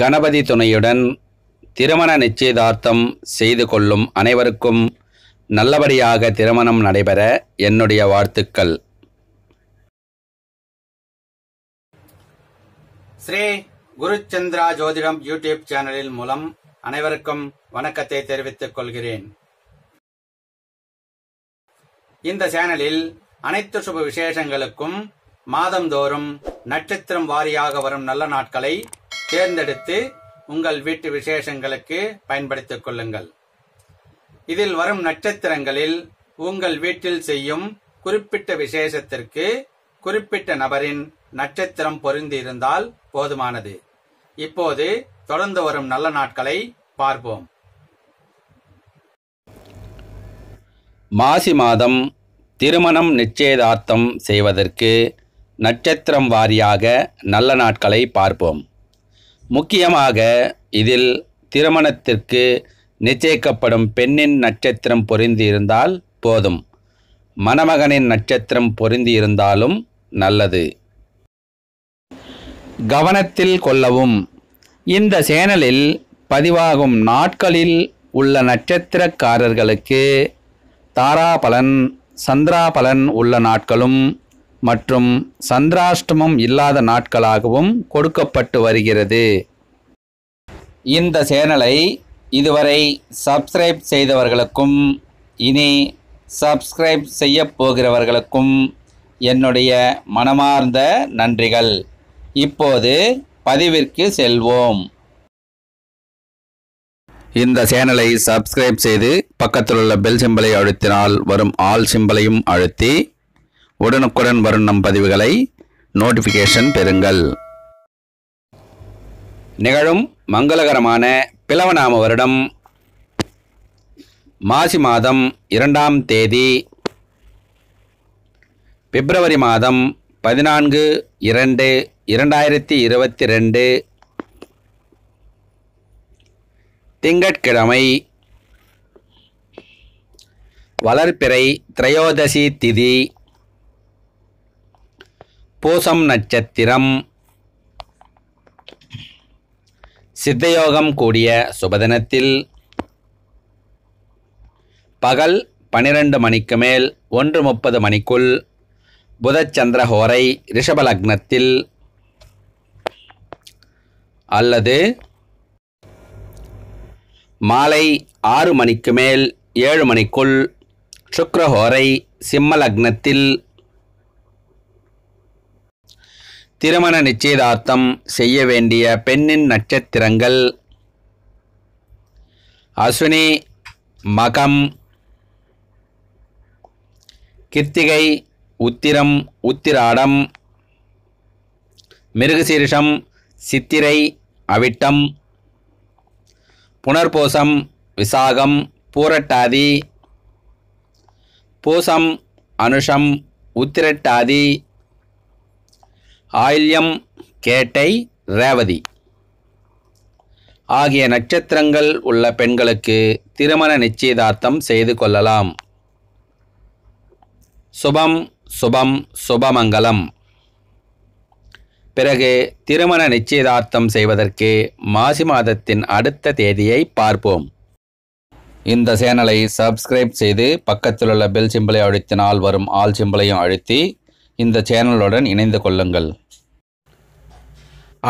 கணபதி துணையுடன் திருமண நிச்சயதார்த்தம் செய்து கொள்ளும் அனைவருக்கும் நல்லபடியாக திருமணம் நடைபெற என்னுடைய வாழ்த்துக்கள் ஸ்ரீ குருச்சந்திரா ஜோதிடம் யூடியூப் சேனலில் மூலம் அனைவருக்கும் வணக்கத்தை தெரிவித்துக் கொள்கிறேன் இந்த சேனலில் அனைத்து சுப விசேஷங்களுக்கும் மாதந்தோறும் நட்சத்திரம் வாரியாக வரும் நல்ல நாட்களை தேர்ந்தெடுத்து உங்கள் வீட்டு விசேஷங்களுக்கு பயன்படுத்திக் கொள்ளுங்கள் இதில் வரும் நட்சத்திரங்களில் உங்கள் வீட்டில் செய்யும் குறிப்பிட்ட விசேஷத்திற்கு குறிப்பிட்ட நபரின் நட்சத்திரம் பொருந்தி இருந்தால் போதுமானது இப்போது தொடர்ந்து வரும் நல்ல நாட்களை பார்ப்போம் மாசி மாதம் திருமணம் நிச்சயதார்த்தம் செய்வதற்கு நட்சத்திரம் வாரியாக நல்ல நாட்களை பார்ப்போம் முக்கியமாக இதில் திருமணத்திற்கு நிச்சயிக்கப்படும் பெண்ணின் நட்சத்திரம் பொருந்தி இருந்தால் போதும் மணமகனின் நட்சத்திரம் பொருந்தி இருந்தாலும் நல்லது கவனத்தில் கொள்ளவும் இந்த சேனலில் பதிவாகும் நாட்களில் உள்ள நட்சத்திரக்காரர்களுக்கு தாராபலன் சந்திராபலன் உள்ள நாட்களும் மற்றும் சந்திராஷ்டமம் இல்லாத நாட்களாகவும் கொடுக்கப்பட்டு வருகிறது இந்த சேனலை இதுவரை சப்ஸ்கிரைப் செய்தவர்களுக்கும் இனி சப்ஸ்கிரைப் செய்ய போகிறவர்களுக்கும் என்னுடைய மனமார்ந்த நன்றிகள் இப்போது பதிவிற்கு செல்வோம் இந்த சேனலை சப்ஸ்கிரைப் செய்து பக்கத்தில் உள்ள பெல் சிம்பலை அழுத்தினால் வரும் ஆல் சிம்பலையும் அழுத்தி உடனுக்குடன் வரும் நம் பதிவுகளை நோட்டிஃபிகேஷன் பெறுங்கள் நிகழும் மங்களகரமான பிளவநாம வருடம் மாசி மாதம் இரண்டாம் தேதி பிப்ரவரி மாதம் பதினான்கு இரண்டு இரண்டாயிரத்தி இருபத்தி ரெண்டு திங்கட்கிழமை வளர்ப்பிறை திரையோதசி திதி பூசம் நட்சத்திரம் சித்தயோகம் கூடிய சுபதினத்தில் பகல் பனிரெண்டு மணிக்கு மேல் ஒன்று முப்பது மணிக்குள் புதச்சந்திரஹோரை ரிஷபலக்னத்தில் அல்லது மாலை ஆறு மணிக்கு மேல் ஏழு மணிக்குள் சுக்கரஹோரை சிம்மலக்னத்தில் திருமண நிச்சயதார்த்தம் செய்ய வேண்டிய பெண்ணின் நட்சத்திரங்கள் அஸ்வினி மகம் கிருத்திகை உத்திரம் உத்திராடம் மிருகசீரிஷம் சித்திரை அவிட்டம் புனர்போசம் விசாகம் பூரட்டாதி பூசம் அனுஷம் உத்திரட்டாதி ஆயில்யம் கேட்டை ரேவதி ஆகிய நட்சத்திரங்கள் உள்ள பெண்களுக்கு திருமண நிச்சயதார்த்தம் செய்து கொள்ளலாம் சுபம் சுபம் சுபமங்கலம் பிறகு திருமண நிச்சயதார்த்தம் செய்வதற்கு மாசி மாதத்தின் அடுத்த தேதியை பார்ப்போம் இந்த சேனலை சப்ஸ்கிரைப் செய்து பக்கத்தில் உள்ள பெல் சிம்பிளை அழுத்தினால் வரும் ஆல் சிம்பிளையும் அழுத்தி இந்த சேனலுடன் இணைந்து கொள்ளுங்கள்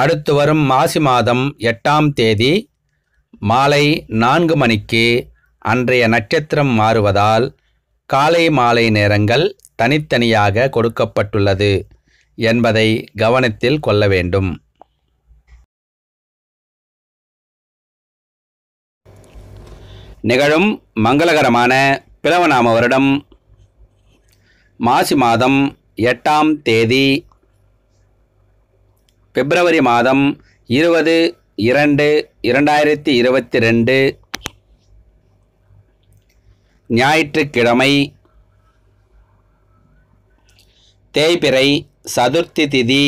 அடுத்து வரும் மாசி மாதம் எட்டாம் தேதி மாலை நான்கு மணிக்கு அன்றைய நட்சத்திரம் மாறுவதால் காலை மாலை நேரங்கள் தனித்தனியாக கொடுக்கப்பட்டுள்ளது என்பதை கவனத்தில் கொள்ள வேண்டும் நிகழும் மங்களகரமான பிளவநாம வருடம் மாசி மாதம் எட்டாம் தேதி பிப்ரவரி மாதம் இருபது இரண்டு இரண்டாயிரத்தி இருபத்தி ரெண்டு ஞாயிற்றுக்கிழமை தேய்பிறை சதுர்த்தி திதி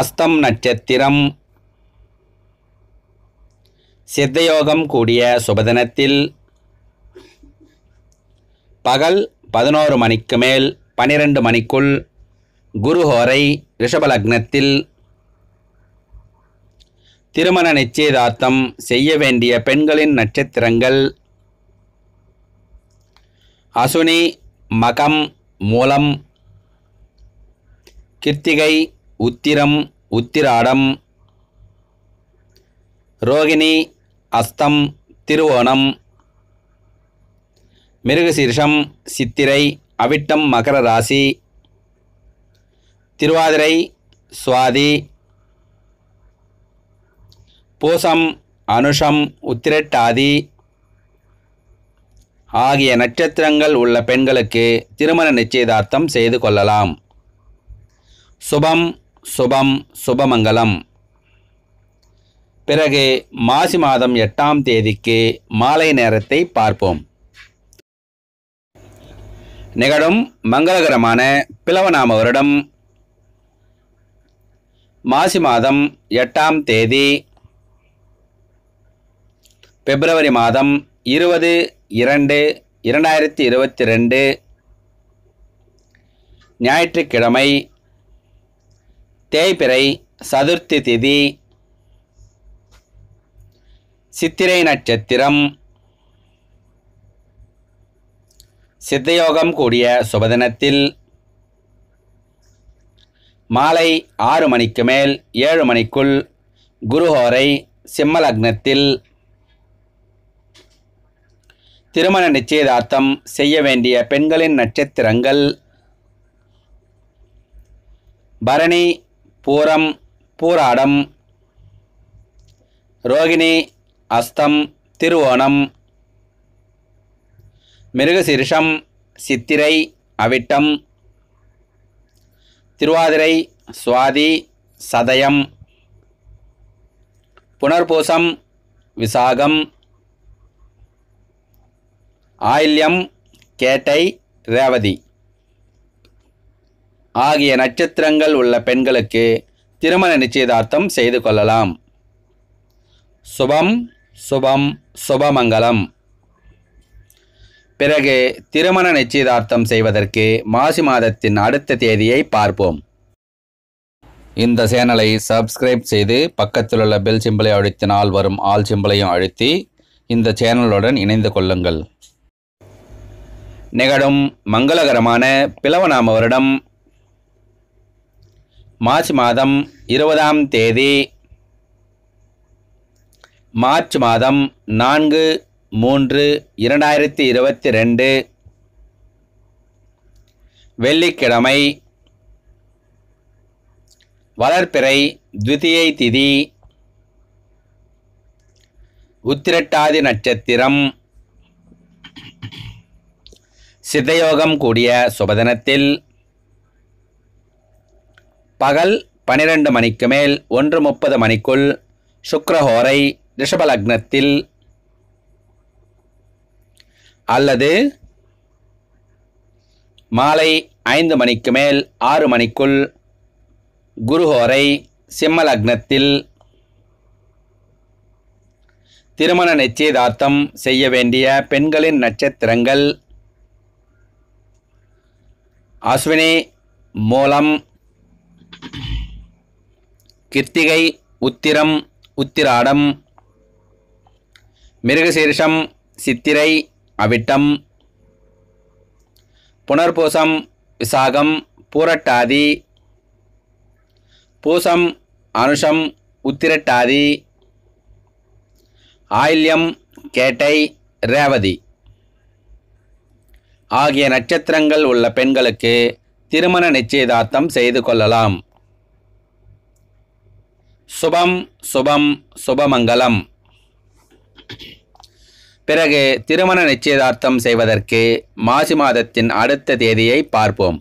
அஸ்தம் நட்சத்திரம் சித்தயோகம் கூடிய சுபதினத்தில் பகல் பதினோரு மணிக்கு மேல் பனிரெண்டு மணிக்குள் குருஹோரை ரிஷபலக்னத்தில் திருமண நிச்சயதார்த்தம் செய்ய வேண்டிய பெண்களின் நட்சத்திரங்கள் அசுனி மகம் மூலம் கிருத்திகை உத்திரம் உத்திராடம் ரோகிணி அஸ்தம் திருவோணம் மிருகசீர்ஷம் சித்திரை அவிட்டம் மகர ராசி திருவாதிரை சுவாதி பூசம் அனுஷம் உத்திரட்டாதி ஆகிய நட்சத்திரங்கள் உள்ள பெண்களுக்கு திருமண நிச்சயதார்த்தம் செய்து கொள்ளலாம் சுபம் சுபம் சுபமங்கலம் பிறகு மாசி மாதம் எட்டாம் தேதிக்கு மாலை நேரத்தை பார்ப்போம் நிகழும் மங்களகரமான பிளவநாம வருடம் மாசி மாதம் எட்டாம் தேதி பிப்ரவரி மாதம் இருபது இரண்டு இரண்டாயிரத்தி இருபத்தி ரெண்டு ஞாயிற்றுக்கிழமை தேய்பிறை சதுர்த்தி திதி சித்திரை நட்சத்திரம் சித்தயோகம் கூடிய சுபதினத்தில் மாலை ஆறு மணிக்கு மேல் ஏழு மணிக்குள் குருஹோரை சிம்மலக்னத்தில் திருமண நிச்சயதார்த்தம் செய்ய வேண்டிய பெண்களின் நட்சத்திரங்கள் பரணி பூரம் பூராடம் ரோகிணி அஸ்தம் திருவோணம் மிருகசீரிஷம் சித்திரை அவிட்டம் திருவாதிரை சுவாதி சதயம் புனர்பூசம் விசாகம் ஆயில்யம் கேட்டை ரேவதி ஆகிய நட்சத்திரங்கள் உள்ள பெண்களுக்கு திருமண நிச்சயதார்த்தம் செய்து கொள்ளலாம் சுபம் சுபம் சுபமங்கலம் பிறகு திருமண நிச்சயதார்த்தம் செய்வதற்கு மாசி மாதத்தின் அடுத்த தேதியை பார்ப்போம் இந்த சேனலை சப்ஸ்கிரைப் செய்து பக்கத்தில் உள்ள பெல் சிம்பிளை அழுத்தினால் வரும் ஆல் சிம்பிளையும் அழுத்தி இந்த சேனலுடன் இணைந்து கொள்ளுங்கள் நிகழும் மங்களகரமான பிளவநாம வருடம் மார்ச் மாதம் இருபதாம் தேதி மார்ச் மாதம் நான்கு மூன்று இரண்டாயிரத்தி இருபத்தி ரெண்டு வெள்ளிக்கிழமை வளர்ப்பிறை திவிதியை திதி உத்திரட்டாதி நட்சத்திரம் சித்தயோகம் கூடிய சுபதனத்தில் பகல் பனிரெண்டு மணிக்கு மேல் ஒன்று முப்பது மணிக்குள் சுக்கரஹோரை ரிஷபலக்னத்தில் அல்லது மாலை ஐந்து மணிக்கு மேல் ஆறு மணிக்குள் குருஹோரை சிம்மலக்னத்தில் திருமண நிச்சயதார்த்தம் செய்ய வேண்டிய பெண்களின் நட்சத்திரங்கள் அஸ்வினி மூலம் கிருத்திகை உத்திரம் உத்திராடம் மிருகசீர்ஷம் சித்திரை அவிட்டம் புனர்பூசம் விசாகம் பூரட்டாதி பூசம் அனுஷம் உத்திரட்டாதி ஆயில்யம் கேட்டை ரேவதி ஆகிய நட்சத்திரங்கள் உள்ள பெண்களுக்கு திருமண நிச்சயதார்த்தம் செய்து கொள்ளலாம் சுபம் சுபம் சுபமங்கலம் பிறகு திருமண நிச்சயதார்த்தம் செய்வதற்கு மாசி மாதத்தின் அடுத்த தேதியை பார்ப்போம்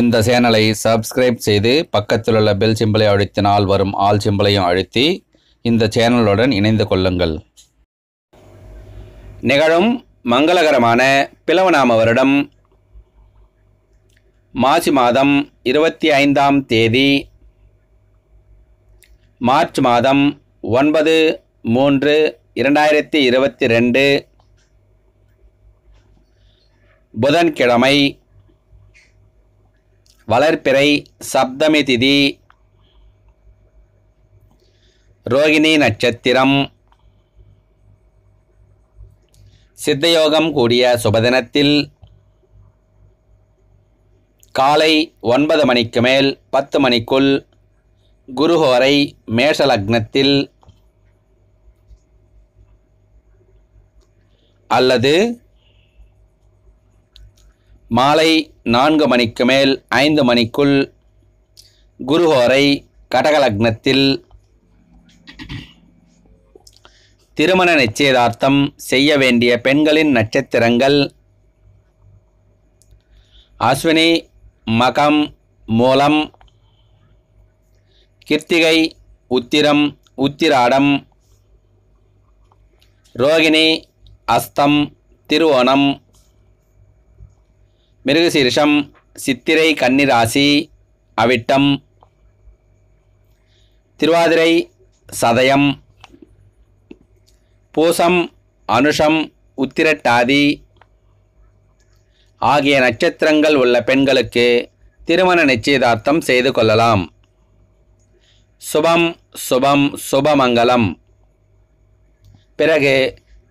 இந்த சேனலை சப்ஸ்கிரைப் செய்து பக்கத்தில் உள்ள பெல் சிம்பிளை அழுத்தினால் வரும் ஆல் சிம்பிளையும் அழுத்தி இந்த சேனலுடன் இணைந்து கொள்ளுங்கள் நிகழும் மங்களகரமான பிளவநாம வருடம் மாசி மாதம் இருபத்தி ஐந்தாம் தேதி மார்ச் மாதம் ஒன்பது மூன்று இரண்டாயிரத்தி இருபத்தி ரெண்டு புதன்கிழமை வளர்ப்பிறை சப்தமி திதி ரோகிணி நட்சத்திரம் சித்தயோகம் கூடிய சுபதினத்தில் காலை ஒன்பது மணிக்கு மேல் பத்து மணிக்குள் குருஹோரை மேஷலக்னத்தில் அல்லது மாலை நான்கு மணிக்கு மேல் ஐந்து மணிக்குள் குருஹோரை கடகலக்னத்தில் திருமண நிச்சயதார்த்தம் செய்ய வேண்டிய பெண்களின் நட்சத்திரங்கள் அஸ்வினி மகம் மூலம் கிருத்திகை உத்திரம் உத்திராடம் ரோகிணி அஸ்தம் திருவோணம் மிருகசீர்ஷம் சித்திரை கன்னிராசி அவிட்டம் திருவாதிரை சதயம் பூசம் அனுஷம் உத்திரட்டாதி ஆகிய நட்சத்திரங்கள் உள்ள பெண்களுக்கு திருமண நிச்சயதார்த்தம் செய்து கொள்ளலாம் சுபம் சுபம் சுபமங்கலம் பிறகு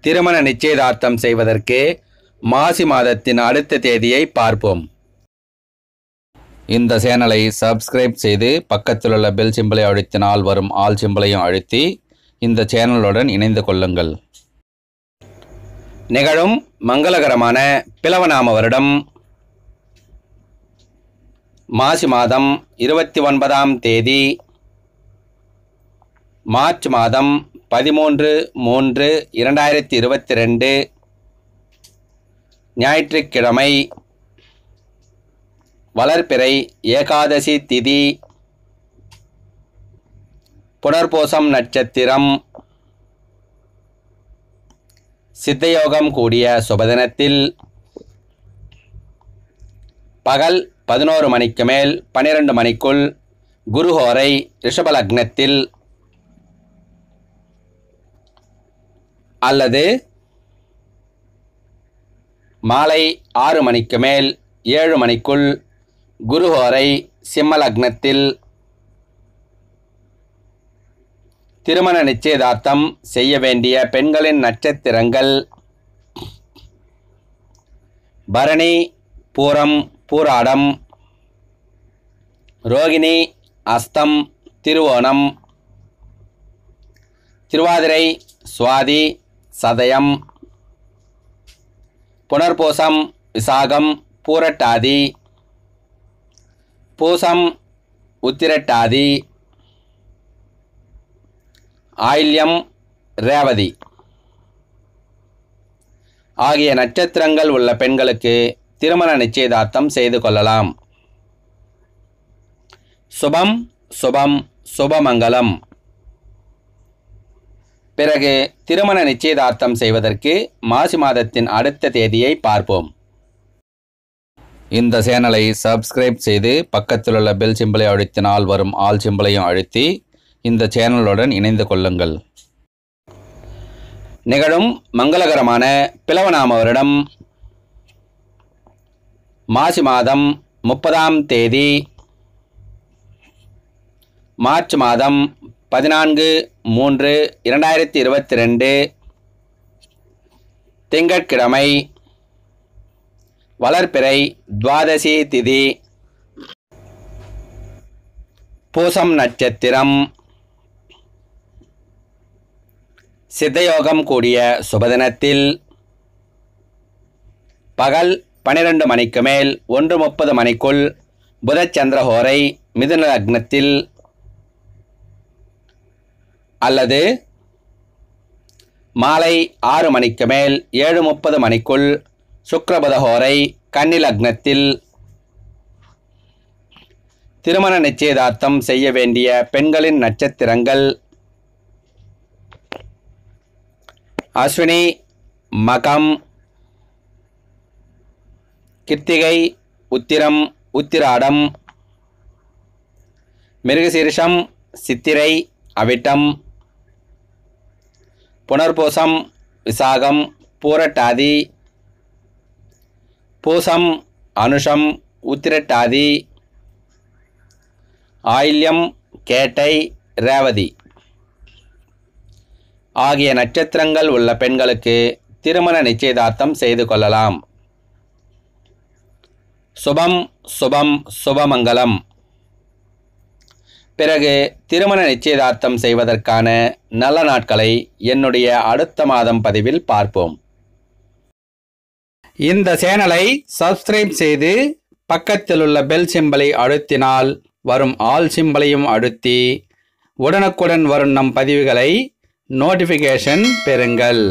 திருமண நிச்சயதார்த்தம் செய்வதற்கு மாசி மாதத்தின் அடுத்த தேதியை பார்ப்போம் இந்த சேனலை சப்ஸ்கிரைப் செய்து பக்கத்தில் உள்ள பெல் சிம்பிளை அழுத்தினால் வரும் ஆல் சிம்பிளையும் அழுத்தி இந்த சேனலுடன் இணைந்து கொள்ளுங்கள் நிகழும் மங்களகரமான பிளவநாம வருடம் மாசி மாதம் இருபத்தி ஒன்பதாம் தேதி மார்ச் மாதம் பதிமூன்று மூன்று இரண்டாயிரத்தி இருபத்தி ரெண்டு ஞாயிற்றுக்கிழமை வளர்பிறை ஏகாதசி திதி புனர்போசம் நட்சத்திரம் சித்தயோகம் கூடிய சுபதினத்தில் பகல் பதினோரு மணிக்கு மேல் பனிரெண்டு மணிக்குள் குருஹோரை ரிஷபலக்னத்தில் அல்லது மாலை ஆறு மணிக்கு மேல் ஏழு மணிக்குள் குருஹோரை சிம்மலக்னத்தில் திருமண நிச்சயதார்த்தம் செய்ய வேண்டிய பெண்களின் நட்சத்திரங்கள் பரணி பூரம் பூராடம் ரோகிணி அஸ்தம் திருவோணம் திருவாதிரை சுவாதி சதயம் புனர்பூசம் விசாகம் பூரட்டாதி பூசம் உத்திரட்டாதி ஆயில்யம் ரேவதி ஆகிய நட்சத்திரங்கள் உள்ள பெண்களுக்கு திருமண நிச்சயதார்த்தம் செய்து கொள்ளலாம் சுபம் சுபம் சுபமங்கலம் பிறகு திருமண நிச்சயதார்த்தம் செய்வதற்கு மாசி மாதத்தின் அடுத்த தேதியை பார்ப்போம் இந்த சேனலை சப்ஸ்கிரைப் செய்து பக்கத்தில் உள்ள பெல் சிம்பிளை அழுத்தினால் வரும் ஆல் சிம்பிளையும் அழுத்தி இந்த சேனலுடன் இணைந்து கொள்ளுங்கள் நிகழும் மங்களகரமான பிளவநாம வருடம் மாசி மாதம் முப்பதாம் தேதி மார்ச் மாதம் பதினான்கு மூன்று இரண்டாயிரத்தி இருபத்தி ரெண்டு திங்கட்கிழமை வளர்பிறை துவாதசி திதி பூசம் நட்சத்திரம் சித்தயோகம் கூடிய சுபதினத்தில் பகல் பனிரெண்டு மணிக்கு மேல் ஒன்று முப்பது மணிக்குள் புதச்சந்திரஹோரை மிதுன லக்னத்தில் அல்லது மாலை ஆறு மணிக்கு மேல் ஏழு முப்பது மணிக்குள் சுக்கரபதகோரை கன்னிலக்னத்தில் திருமண நிச்சயதார்த்தம் செய்ய வேண்டிய பெண்களின் நட்சத்திரங்கள் அஸ்வினி மகம் கிருத்திகை உத்திரம் உத்திராடம் மிருகசீரிஷம் சித்திரை அவிட்டம் புனர்பூசம் விசாகம் பூரட்டாதி பூசம் அனுஷம் உத்திரட்டாதி ஆயில்யம் கேட்டை ரேவதி ஆகிய நட்சத்திரங்கள் உள்ள பெண்களுக்கு திருமண நிச்சயதார்த்தம் செய்து கொள்ளலாம் சுபம் சுபம் சுபமங்கலம் பிறகு திருமண நிச்சயதார்த்தம் செய்வதற்கான நல்ல நாட்களை என்னுடைய அடுத்த மாதம் பதிவில் பார்ப்போம் இந்த சேனலை சப்ஸ்கிரைப் செய்து பக்கத்தில் உள்ள பெல் சிம்பலை அழுத்தினால் வரும் ஆல் சிம்பலையும் அழுத்தி உடனுக்குடன் வரும் நம் பதிவுகளை நோட்டிஃபிகேஷன் பெறுங்கள்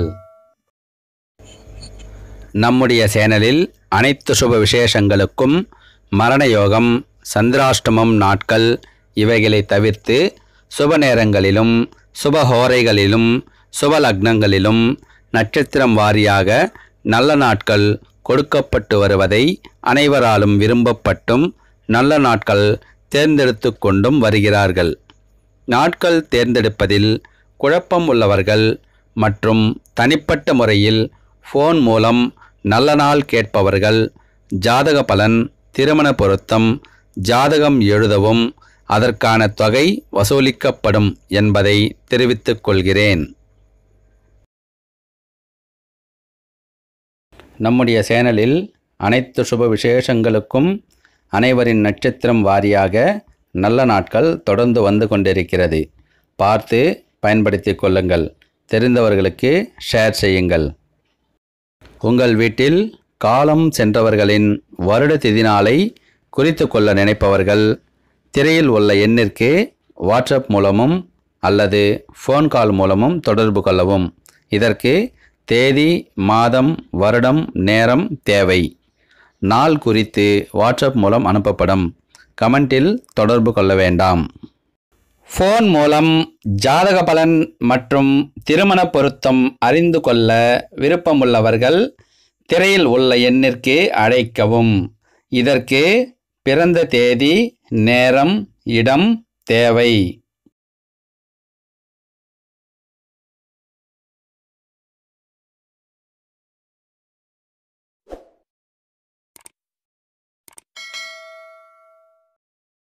நம்முடைய சேனலில் அனைத்து சுப விசேஷங்களுக்கும் மரண யோகம் சந்திராஷ்டமம் நாட்கள் இவைகளை தவிர்த்து சுப நேரங்களிலும் சுபஹோரைகளிலும் சுபலக்னங்களிலும் நட்சத்திரம் வாரியாக நல்ல நாட்கள் கொடுக்கப்பட்டு வருவதை அனைவராலும் விரும்பப்பட்டும் நல்ல நாட்கள் தேர்ந்தெடுத்து கொண்டும் வருகிறார்கள் நாட்கள் தேர்ந்தெடுப்பதில் குழப்பம் உள்ளவர்கள் மற்றும் தனிப்பட்ட முறையில் ஃபோன் மூலம் நல்ல நாள் கேட்பவர்கள் ஜாதக பலன் திருமண பொருத்தம் ஜாதகம் எழுதவும் அதற்கான தொகை வசூலிக்கப்படும் என்பதை தெரிவித்துக் கொள்கிறேன் நம்முடைய சேனலில் அனைத்து சுப விசேஷங்களுக்கும் அனைவரின் நட்சத்திரம் வாரியாக நல்ல நாட்கள் தொடர்ந்து வந்து கொண்டிருக்கிறது பார்த்து பயன்படுத்தி கொள்ளுங்கள் தெரிந்தவர்களுக்கு ஷேர் செய்யுங்கள் உங்கள் வீட்டில் காலம் சென்றவர்களின் வருட திதி நாளை குறித்து கொள்ள நினைப்பவர்கள் திரையில் உள்ள எண்ணிற்கு வாட்ஸ்அப் மூலமும் அல்லது ஃபோன் கால் மூலமும் தொடர்பு கொள்ளவும் இதற்கு தேதி மாதம் வருடம் நேரம் தேவை நாள் குறித்து வாட்ஸ்அப் மூலம் அனுப்பப்படும் கமெண்டில் தொடர்பு கொள்ள வேண்டாம் ஃபோன் மூலம் ஜாதக பலன் மற்றும் திருமண பொருத்தம் அறிந்து கொள்ள விருப்பமுள்ளவர்கள் திரையில் உள்ள எண்ணிற்கு அழைக்கவும் இதற்கு பிறந்த தேதி நேரம் இடம் தேவை